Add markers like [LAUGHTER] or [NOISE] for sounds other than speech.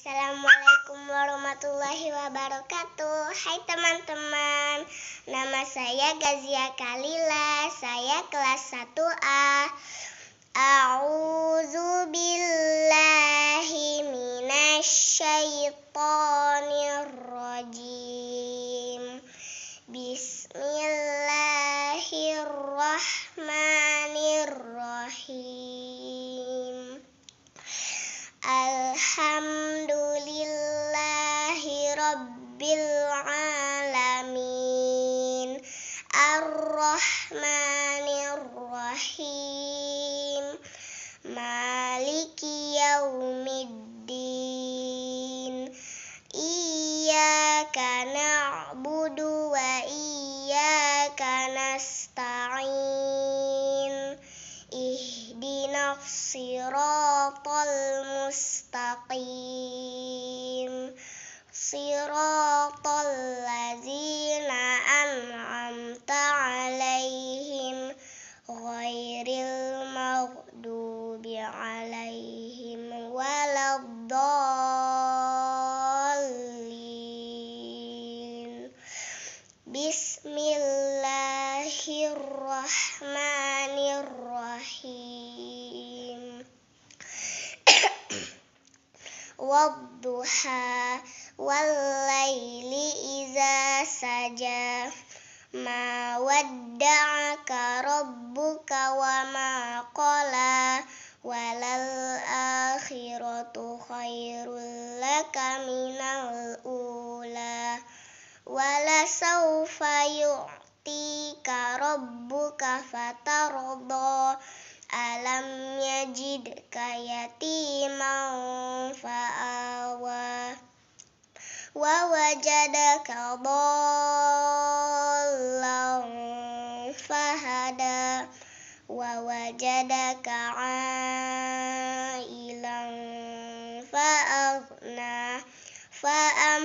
Assalamualaikum warahmatullahi wabarakatuh Hai teman-teman Nama saya Gazia Kalila Saya kelas 1A A'udzu billahi Bismillah rabbil alamin Ar-Rahmanir Rahim Maliki yaumiddin Iyyaka na'budu wa iyyaka nasta'in Ihdinas siratal Bismillahirrahmanirrahim [COUGHS] Wadduha Wallayli iza saja Ma wadda'aka rabbuka wa ma qala Walal akhiratu khairul laka minal wala saufa yu'tika rabbuka fataradha alam yajidka yatiman fa'awa wa wajadaka dhallan fahada wa wajadaka ailan fa am